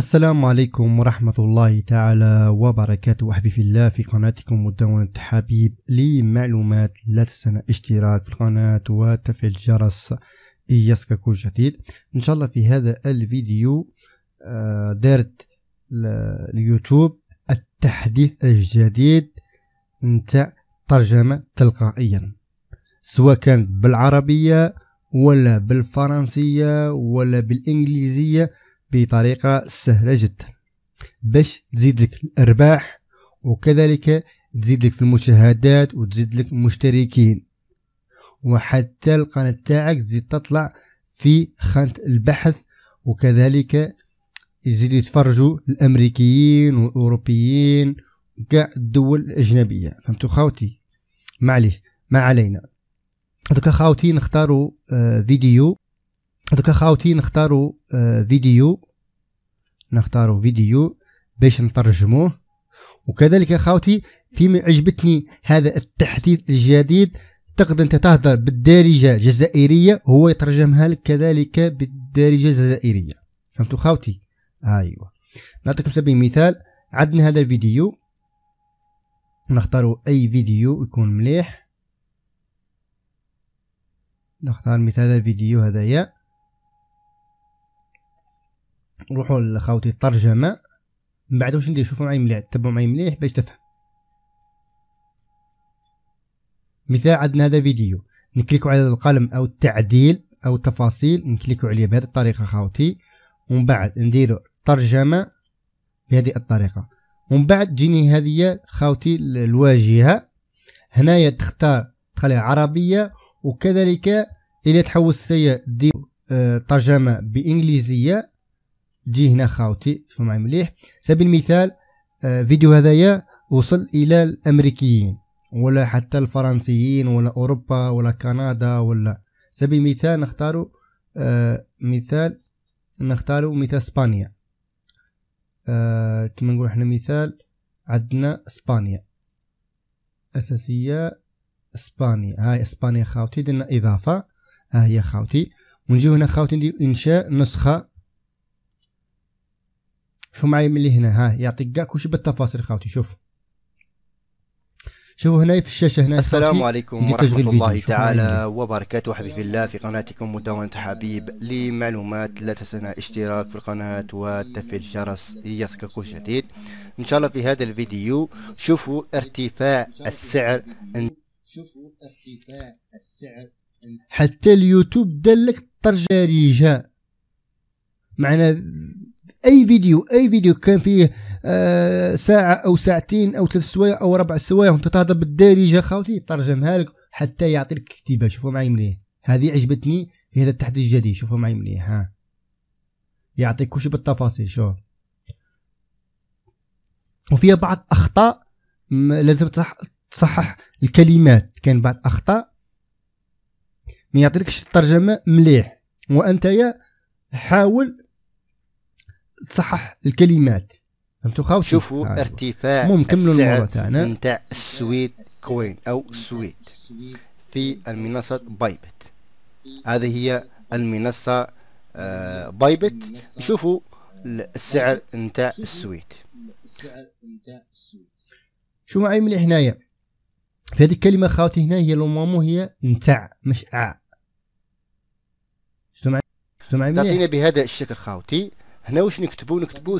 السلام عليكم ورحمة الله تعالى وبركاته أحبي في الله في قناتكم مدونة حبيب لمعلومات لا تنسى اشتراك في القناة وتفعيل الجرس ليصلك كل جديد إن شاء الله في هذا الفيديو آه، دارت اليوتيوب التحديث الجديد نتاع ترجمة تلقائيا سواء كانت بالعربية ولا بالفرنسية ولا بالإنجليزية بطريقة سهلة جدا باش تزيد لك الأرباح وكذلك تزيد لك في المشاهدات وتزيد لك مشتركين وحتى القناة تاعك تزيد تطلع في خانة البحث وكذلك يزيد يتفرجوا الامريكيين والاوروبيين كاع الدول الاجنبيه فهمتوا خاوتي معليش ما علينا دوكا خاوتي نختاروا آه، فيديو دوكا خاوتي نختاروا آه، فيديو نختاروا فيديو باش نترجموه وكذلك خاوتي فيما عجبتني هذا التحديث الجديد تقدر انت تهضر بالدارجه الجزائريه هو يترجمها لك كذلك بالدارجه الجزائريه فهمتوا خاوتي ايوا نعطيكم سبيل مثال عندنا هذا الفيديو نختاروا اي فيديو يكون مليح نختار مثال الفيديو هذايا نروحوا لخاوتي الترجمه من بعد واش ندير شوفوا معايا مليح تبعوا معايا مليح باش تفهم مثال عندنا هذا فيديو نكليكو على القلم او التعديل او التفاصيل نكليكو عليه بهذه الطريقه خاوتي ومن بعد نديرو ترجمه بهذه الطريقه ومن بعد تجيني هذه خاوتي الواجهه هنايا تختار تخليها عربيه وكذلك الى تحوس هي دير آه، ترجمه بانجليزيه تجي هنا خاوتي شوفوا معي مليح سبيل المثال آه، فيديو هذايا وصل الى الامريكيين ولا حتى الفرنسيين ولا اوروبا ولا كندا ولا سبيل المثال نختاروا آه، مثال نختاروا مثال اسبانيا آه، كما نقول احنا مثال عندنا اسبانيا اساسيه اسبانيا هاي اسبانيا خاوتي درنا اضافه ها هي خاوتي ونجيو هنا خاوتي نديرو انشاء نسخه شوفوا معايا من هنا ها يعطيك كاع كلشي بالتفاصيل خاوتي شوف شوفوا هنا في الشاشه هنا السلام عليكم ورحمه الله تعالى وبركاته حبيبي الله في قناتكم مدونه حبيب لمعلومات لا تنسى اشتراك في القناه وتفعيل الجرس ليصلك كل جديد ان شاء الله في هذا الفيديو شوفوا ارتفاع السعر شوفوا ارتفاع السعر حتى اليوتيوب دلك الترجمه معنى اي فيديو اي فيديو كان فيه آه، ساعة أو ساعتين أو ثلاث سوايع أو ربع سوايع وأنت تهضر بالدارجة خاوتي ترجمها لك حتى يعطيك كتيبة شوفوا معي مليح هذه عجبتني في هذا التحديث الجديد شوفوا معي مليح ها يعطيك كلشي بالتفاصيل شوف وفيها بعض أخطاء لازم تصحح الكلمات كان بعض أخطاء ما يعطيكش الترجمة مليح وأنت حاول تصحح الكلمات فهمتوا خاوتي شوفوا عارفة. ارتفاع ممكن السعر نتاع السويت كوين او سويت في المنصه بايبت هذه هي المنصه آه بايبت شوفوا السعر نتاع السويت شو معي مليح هنايا في هذه الكلمه خاوتي هنا هي لومامو هي نتاع مش ع شتو معي شتو معي تعطينا بهذا الشكل خاوتي هنا واش نكتبوا نكتبوا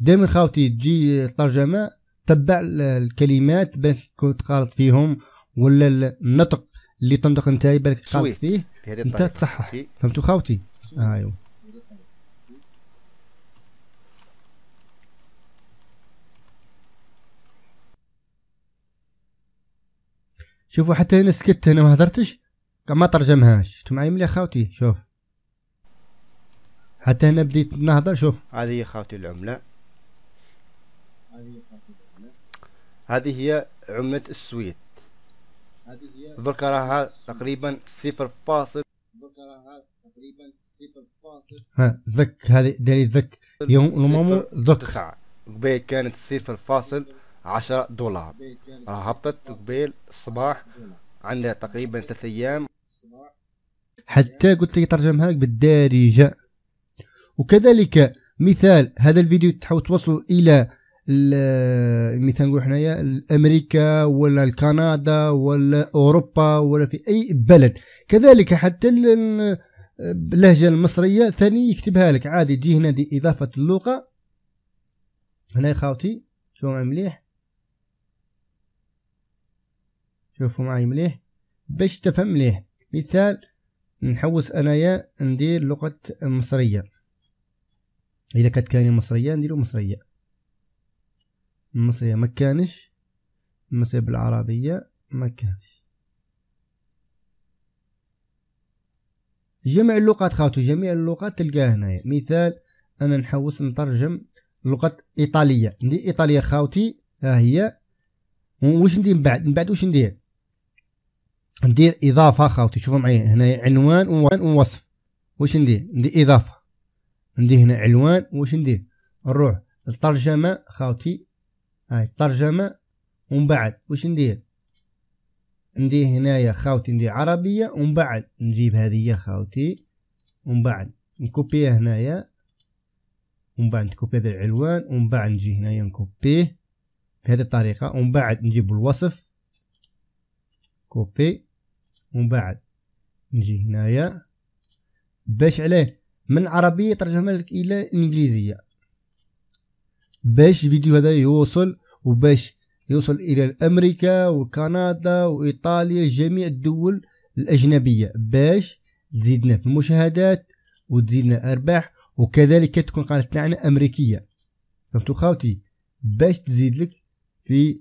دائما خاوتي تجي الترجمه تبع الكلمات باش كنت غلط فيهم ولا النطق اللي تنطق انت بالك غلط فيه انت تصحح فهمتوا خاوتي آه ايوا شوفوا حتى انا سكت هنا ما هضرتش ما ترجمهاش انتوا معايا مليح خاوتي شوف حتى هنا بديت نهضر شوف هذه هي خاوتي العملة هذه هي عملة السويد درك راها تقريبا صفر فاصل درك راها تقريبا صفر فاصل ها ذك هذه داري ذك يوم نورمالمون ذك قبيل كانت صفر فاصل عشرة دولار راها هبطت قبيل الصباح عندها تقريبا ثلاث ايام حتى قلت لي ترجمها لك بالدارجة وكذلك مثال هذا الفيديو تحاول توصل الى مثال نقول حنايا امريكا ولا الكندا ولا اوروبا ولا في اي بلد كذلك حتى اللهجه المصريه ثاني يكتبها لك عادي تجي هنا دي اضافه اللغه هنا يا خاوتي شوفوا معي مليح شوفوا معي مليح باش تفهم مليح مثال نحوس انايا ندير لغه مصريه اذا كانت كاينه مصريه نديرو مصريه المصريه ما كانش المصريه بالعربيه ما كانش جميع اللغات خاوتو جميع اللغات تلقاها هنايا مثال انا نحوس نترجم لغه ايطاليه ندير ايطاليه خاوتي ها هي واش ندير من بعد من بعد واش ندير ندير اضافه خاوتي شوفوا معايا هنا عنوان ووصف واش ندير ندير اضافه عندي هنا عنوان واش ندير نروح للترجمة خاوتي هاي الترجمة ومن بعد واش ندير ندير هنايا خاوتي ندير عربية ومن بعد نجيب هذه خاوتي ومن بعد نكوبيها هنايا ومن بعد نكوبي هذا العنوان ومن بعد نجي هنايا نكوبيه بهذه الطريقة ومن بعد نجيب الوصف كوبي ومن بعد نجي هنايا باش عليه من عربية ترجمها لك إلى إنجليزية باش الفيديو هذا يوصل وباش يوصل إلى أمريكا وكندا وإيطاليا جميع الدول الأجنبية باش تزيدنا في المشاهدات وتزيدنا أرباح وكذلك تكون قناة تاعنا أمريكية فهمتو خاوتي باش تزيد لك في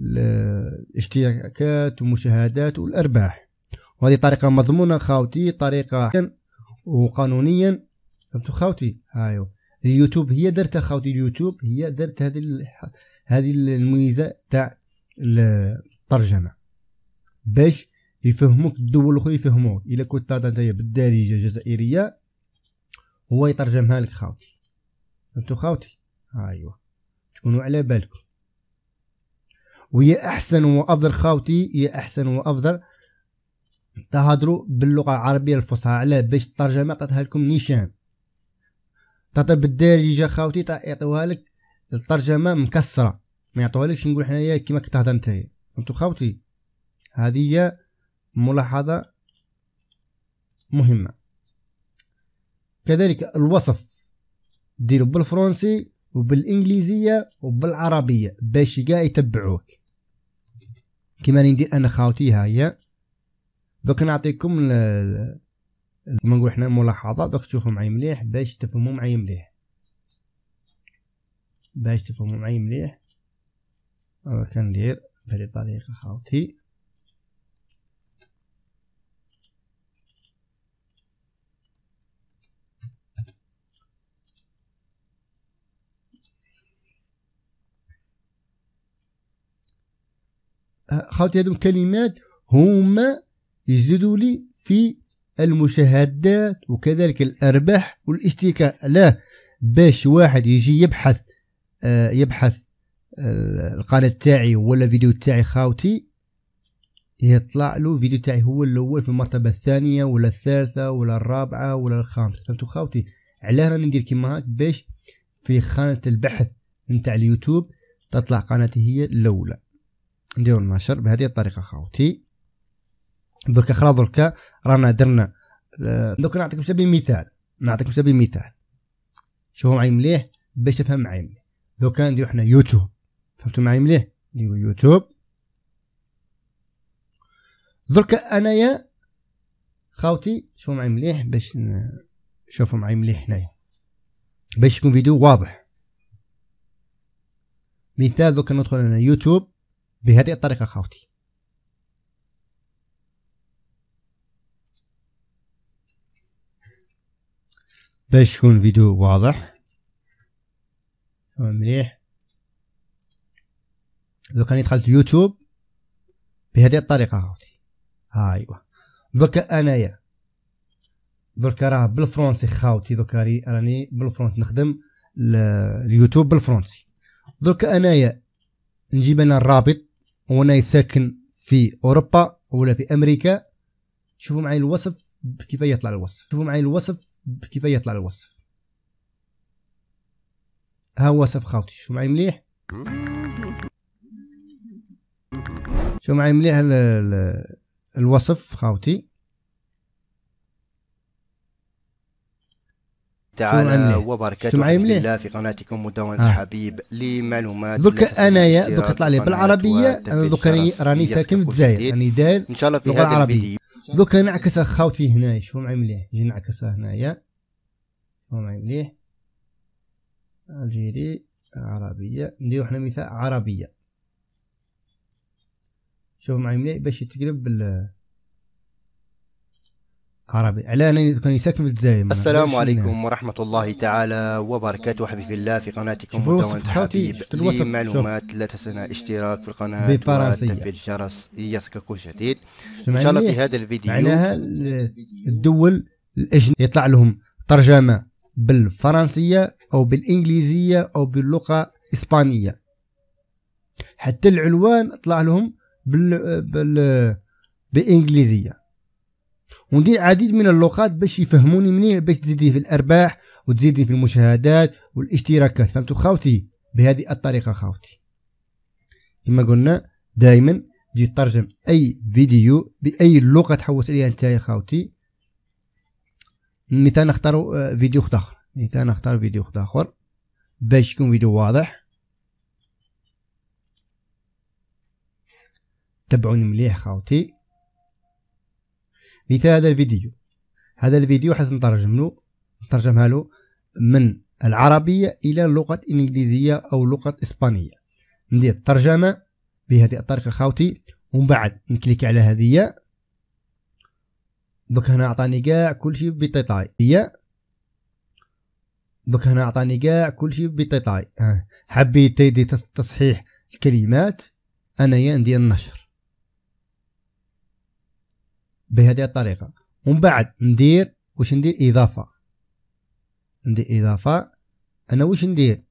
الاشتراكات والمشاهدات والأرباح وهذه طريقة مضمونة خاوتي طريقة وقانونيا فهمتوا خاوتي ايوا اليوتيوب هي درتها خاوتي اليوتيوب هي درت هذه هذه الميزه تاع الترجمه باش يفهموك الدول الاخرى يفهموك الا كنت نتايا بالدارجه جزائريه هو يترجمها لك خاوتي فهمتوا خاوتي ايوا تكونوا على بالكم وهي احسن وافضل خاوتي هي احسن وافضل تهدرو باللغه العربيه الفصحى علاه باش الترجمه عطاتها لكم نيشان تعطي بالدارجه خاوتي يعطيوها لك الترجمه مكسره ما يعطوهالكش نقول حنايا كيما كتهدر نتايا فهمتو خاوتي هذه هي ملاحظه مهمه كذلك الوصف ديرو بالفرنسي وبالانجليزيه وبالعربيه باش كاع يتبعوك كيما ندير انا خاوتي ها هي دوك نعطيكم كما نقول حنا ملاحظه دوك تشوفوا معايا مليح باش تفهموا معايا مليح باش تفهموا معايا مليح انا كندير بهذه الطريقه خاوتي أه، خاوتي هادو الكلمات هما يزيدوا لي في المشاهدات وكذلك الأرباح والاستيكاء لا باش واحد يجي يبحث آه يبحث آه، القناة تاعي ولا فيديو تاعي خاوتي يطلع له فيديو تاعي هو الأول في المرتبة الثانية ولا الثالثة ولا الرابعة ولا الخامسة فهمتوا خاوتي علاه راني ندير كيما هاك باش في خانة البحث نتاع اليوتيوب تطلع قناتي هي الأولى نديرو النشر بهذه الطريقة خاوتي دركا خلا دركا رانا درنا آه، دركا نعطيكم سبيل مثال نعطيكم سبيل مثال شوفوا معايا مليح باش تفهم معايا مليح دركا نديرو حنا يوتيوب فهمتوا معايا مليح نديرو يوتيوب دركا انايا خاوتي شوفوا معايا مليح باش شوفوا معايا مليح هنايا باش يكون فيديو واضح مثال دوكا ندخل انا يوتيوب بهذه الطريقه خاوتي باش يكون الفيديو واضح مليح لو كان دخلت اليوتيوب بهذه الطريقه هاوتي ايوا دركا انايا دركا راه بالفرونسي خاوتي دركا راني بالفرونت نخدم اليوتيوب بالفرونسي دركا انايا نجيب انا الرابط وانا ساكن في اوروبا ولا في امريكا شوفوا معايا الوصف كيف يطلع الوصف شوفوا معايا الوصف كيف يطلع الوصف ها هو وصف خاوتي شو معي مليح شو معي مليح الـ الـ الوصف خاوتي تعالى وبركاته الله مليح في قناتكم مدونة آه. حبيب لمعلومات دوك انايا دوك طلع لي بالعربيه انا دوك راني ساكن في الجزائر راني دال ان شاء الله في العربيه دوكا نعكس خاوتي هنايا شوفو معايا مليح نجي نعكسها هنايا شوفو معايا مليح الجيري عربية نديرو حنا مثال عربية شوفو معايا مليح باش يتقلب بال عربي اعلان كان يسكن الجزائر السلام عليكم ورحمه الله تعالى وبركاته حبيبي الله في قناتكم مدونة حبيب للمعلومات لا تنسى اشتراك في القناه وتفعيل الجرس ليصلك كل جديد ان شاء الله في هذا الفيديو معناها الدول الاجن يطلع لهم ترجمه بالفرنسيه او بالانجليزيه او باللغه الاسبانيه حتى العنوان طلع لهم بال... بال... بالانجليزيه وندير عديد من اللغات باش يفهموني منيح باش تزيدي في الارباح وتزيدي في المشاهدات والاشتراكات فهمتوا خاوتي بهذه الطريقه خاوتي كما قلنا دائما تجي ترجم اي فيديو باي لغه تحوس عليها انت يا خاوتي مثال آه، نختار فيديو اخر مثال نختار فيديو اخر باش يكون فيديو واضح تبعوني مليح خاوتي مثال هذا الفيديو هذا الفيديو حسنترجم له نترجمها له من العربية إلى اللغة الإنجليزية أو اللغة الإسبانية ندير الترجمة بهذه الطريقة خاوتي ومن بعد نكليك على هذه دوك هنا عطاني كاع كلشي بطيطاي هي دوك هنا عطاني كاع كلشي بطيطاي حبيت تيدي تصحيح الكلمات انايا ندير النشر بهذه الطريقه ومن بعد ندير واش ندير اضافه ندير اضافه انا واش ندير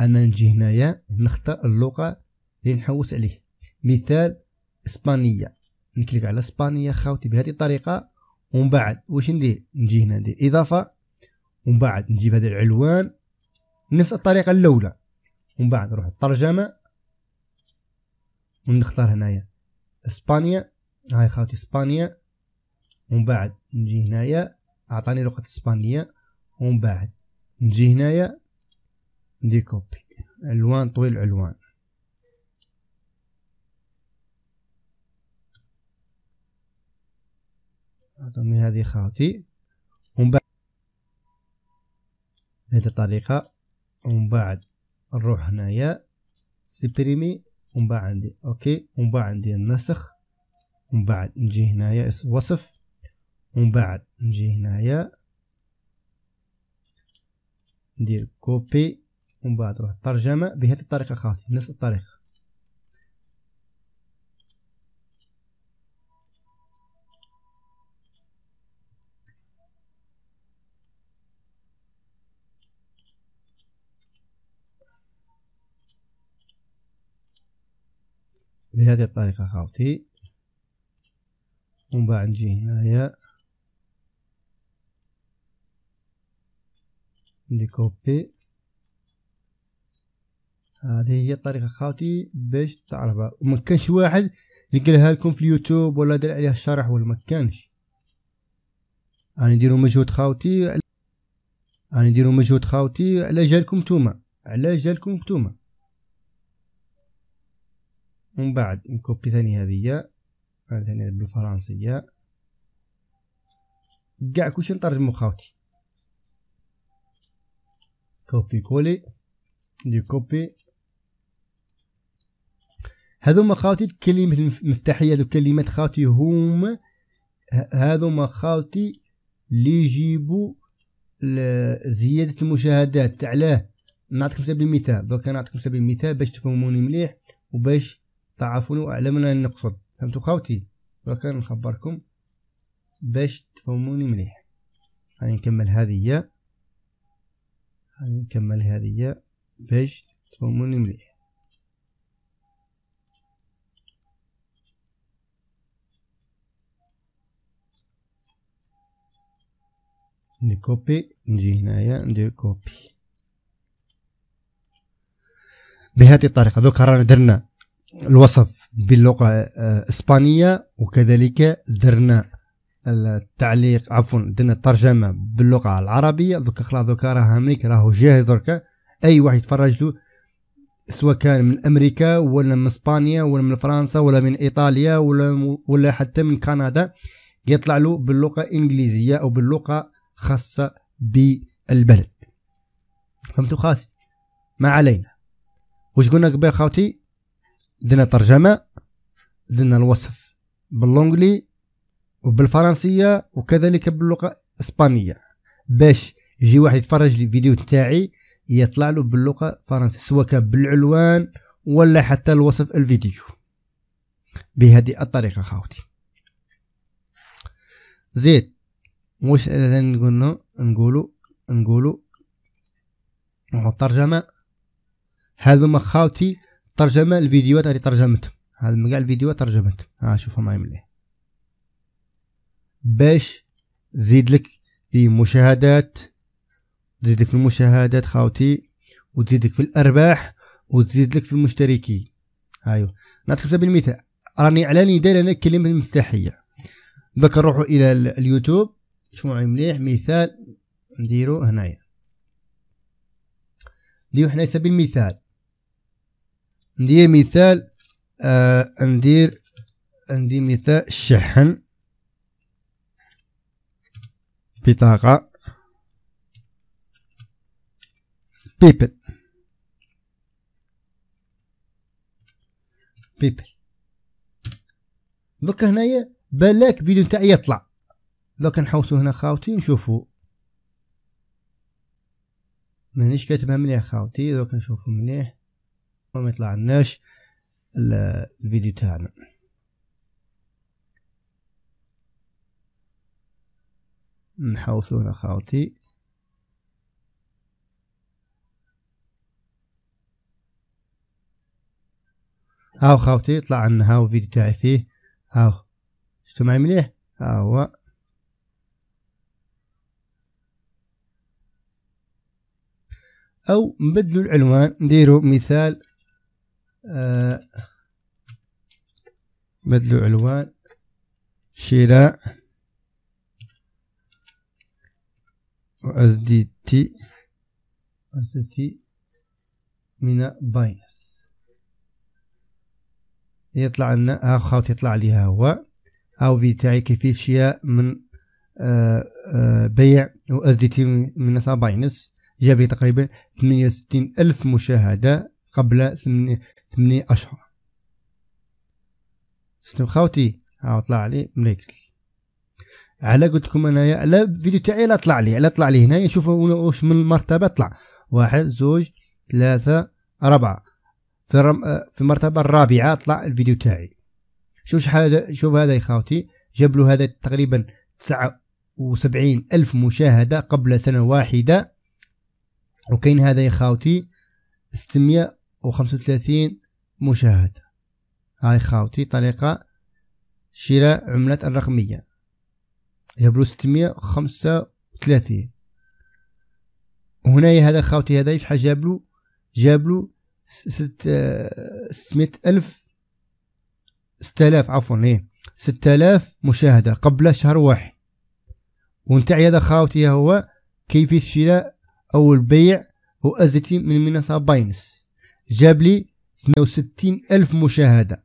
انا نجي هنايا نختار اللغه اللي نحوس عليه مثال اسبانيه نكليك على اسبانيا خاوتي بهذه الطريقه ومن بعد واش ندير نجي هنا ندير اضافه ومن بعد نجيب هذا العنوان نفس الطريقه الاولى ومن بعد نروح الترجمه ونختار هنايا اسبانيا هاي خانة اسبانيا ومن بعد نجي هنايا اعطاني لغة اسبانية ومن بعد نجي هنايا ندير كوبي عنوان طويل عنوان اعطوني هذه خاوتي ومن بعد بهذه الطريقة ومن بعد نروح هنايا سبريمي ومن بعد عندي اوكي ومن بعد عندي النسخ ومن بعد نجي هنايا وصف ومن بعد نجي هنايا ندير كوبي ومن بعد نروح الترجمة بهذه الطريقة خاصة نفس الطريقة بهذه الطريقة خاوتي ومن بعد نجي هنايا نكوبي هذه هي الطريقة خاوتي باش تعرفها وما كانش واحد يقلها لكم في اليوتيوب ولا دار عليها الشرح ولا ما كانش انا نديرو مجهود خاوتي انا نديرو مجهود خاوتي على جالكم نتوما على جالكم نتوما ومن بعد نكوبي ثاني هذه هذا هنا بالفرنسية كاع كلشي نترجمو خاوتي كوبي كولي دي كوبي هذوما خاوتي الكلمات المفتاحية هذو كلمات خاوتي هوم هذوما خاوتي لي يجيبو زيادة المشاهدات علاه نعطيكم سبيل المثال دوكا نعطيكم سبيل المثال باش تفهموني مليح وباش تعرفوني واعلى من نقصد فهمتوا خاوتي وكان نخبركم باش تفهموني مليح خلينا نكمل هذه خلينا نكمل هذه باش تفهموني مليح نكوبي نجي هنايا ندير كوبي بهذه الطريقه دوك رانا درنا الوصف باللغه الاسبانيه آه، وكذلك درنا التعليق عفوا درنا الترجمه باللغه العربيه دوكا خلاص دوكا راه أمريكا راهو جاهز دركا اي واحد يتفرج له سواء كان من امريكا ولا من اسبانيا ولا من فرنسا ولا من ايطاليا ولا ولا حتى من كندا يطلع له باللغه الانجليزيه او باللغه خاصه بالبلد فهمتوا خاطي ما علينا وش قلنا قبل خاوتي درنا ترجمة درنا الوصف باللونجلي وبالفرنسية وكذلك باللغة الإسبانية باش يجي واحد يتفرج الفيديو تاعي يطلع له باللغة الفرنسية سواء كان بالعنوان ولا حتى الوصف الفيديو بهذه الطريقة خاوتي زيد واش نقولنا نقولو نقولو نحط ترجمة هذا خاوتي ترجمه الفيديوهات اللي ترجمت هاد كاع الفيديوهات ترجمت ها آه، شوفوا معايا مليح باش زيد لك في مشاهدات تزيد لك في المشاهدات خاوتي وتزيد لك في الارباح وتزيد لك في المشتركين ايوا نعطيك على سبيل المثال راني علاني داير انا الكلمه المفتاحيه دوك نروحوا الى اليوتيوب شوفوا معايا مليح مثال نديرو هنايا نديرو حنا سبيل المثال ندير مثال آه ندير ندير مثال الشحن بطاقة بيبل بيبل دوكا هنايا بلاك فيديو تاعي يطلع دوكا نحوسو هنا خاوتي نشوفو مانيش كاتبها مليح خاوتي دوكا نشوفو مليح ما يطلع لناش الفيديو تاعنا نحوسون خاوتي هاو خاوتي طلع عنا هاو الفيديو تاعي فيه هاو شفتو معي مليح ها هو او نبدلو العنوان نديرو مثال بدلو آه، عنوان شراء اس دي تي من باينس يطلع لنا ها خاوت يطلع لي ها هو هاو في تاعي كيفية شراء من آه، آه، بيع او اس دي تي من باينس جاب لي تقريبا وستين الف مشاهدة قبل ثمانية أشهر شفتم خاوتي ها طلع لي مريكل على قلت لكم انايا على الفيديو تاعي لا طلع لي لا طلع لي هنايا شوفوا واش من المرتبة طلع واحد زوج ثلاثة أربعة في الرم... في المرتبة الرابعة طلع الفيديو تاعي شوف شحال هذا شوف هذا يا خاوتي جاب له هذا تقريبا تسعة وسبعين ألف مشاهدة قبل سنة واحدة وكاين هذا يا خاوتي ستمية وخمسة وثلاثين مشاهدة هاي خاوتي طريقة شراء عملات الرقمية جابلو ستمية خمسة وثلاثين وهنا هذا خاوتي هذا شحال جابلو جابلو ست ستمية ألف ستالاف عفوا ايه ستالاف مشاهدة قبل شهر واحد ونتاعي هذا خاوتي هو كيفية الشراء أو البيع وأزتي من منصة باينس جاب لي وستين ألف مشاهدة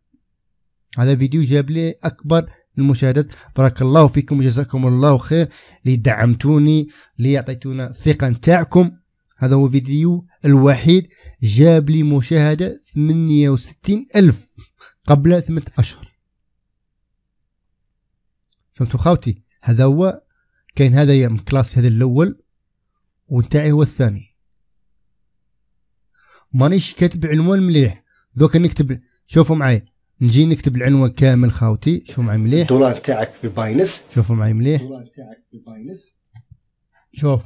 هذا فيديو جاب لي أكبر المشاهدات بارك الله فيكم وجزاكم الله خير اللي دعمتوني اللي أعطيتونا الثقة نتاعكم هذا هو الفيديو الوحيد جاب لي مشاهدة 68 ألف قبل 8 أشهر فهمتوا خاوتي هذا هو كاين هذا يا كلاس هذا الأول ونتاعي هو الثاني مانيش كاتب عنوان مليح ذوك نكتب شوفوا معي نجي نكتب العنوان كامل خاوتي شوفوا معي مليح الدولار تاعك في باينس شوفوا معي مليح الدولار تاعك في باينس شوف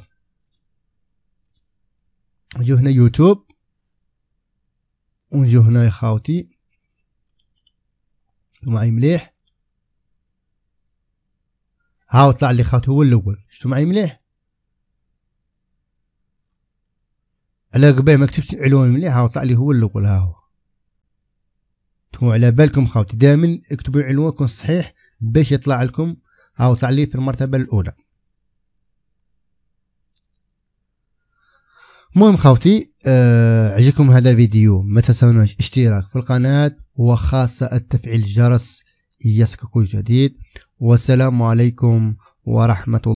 نجيو هنا يوتيوب ونجيو هنا يا خاوتي معي مليح هاو طلع لي خاوتي هو الاول شفتو معي مليح على قبيل ما كتبت علوم مليح هاو طلع لي هو الاول هاو تكونوا على بالكم خاوتي دائما اكتبوا عنوانكم الصحيح باش يطلع لكم او تعليق في المرتبة الاولى المهم خاوتي آه عجبكم هذا الفيديو ما تنسوناش اشتراك في القناة وخاصة التفعيل الجرس يسكك جديد والسلام عليكم ورحمة الله